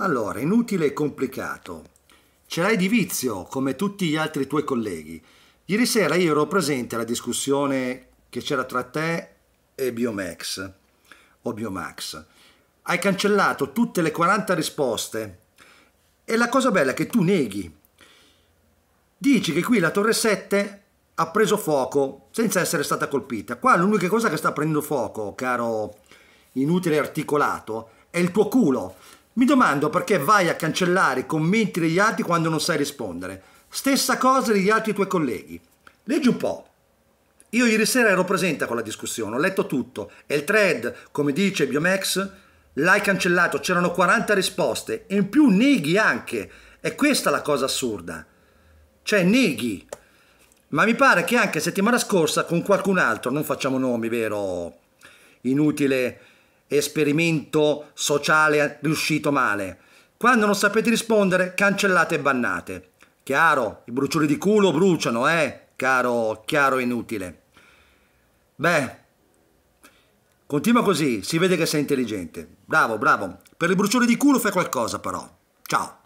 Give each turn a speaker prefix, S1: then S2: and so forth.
S1: Allora, inutile e complicato. Ce l'hai di vizio, come tutti gli altri tuoi colleghi. Ieri sera io ero presente alla discussione che c'era tra te e Biomax o Biomax. Hai cancellato tutte le 40 risposte. E la cosa bella è che tu neghi. Dici che qui la torre 7 ha preso fuoco senza essere stata colpita. Qua l'unica cosa che sta prendendo fuoco, caro inutile articolato, è il tuo culo. Mi domando perché vai a cancellare i commenti degli altri quando non sai rispondere. Stessa cosa degli altri tuoi colleghi. Leggi un po'. Io ieri sera ero presente a quella discussione, ho letto tutto e il thread, come dice Biomex, l'hai cancellato, c'erano 40 risposte e in più neghi anche. È questa la cosa assurda. Cioè neghi. Ma mi pare che anche settimana scorsa con qualcun altro, non facciamo nomi, vero? Inutile esperimento sociale riuscito male. Quando non sapete rispondere, cancellate e bannate. Chiaro, i brucioli di culo bruciano, eh, caro, chiaro inutile. Beh, continua così, si vede che sei intelligente. Bravo, bravo. Per i brucioli di culo fai qualcosa però. Ciao.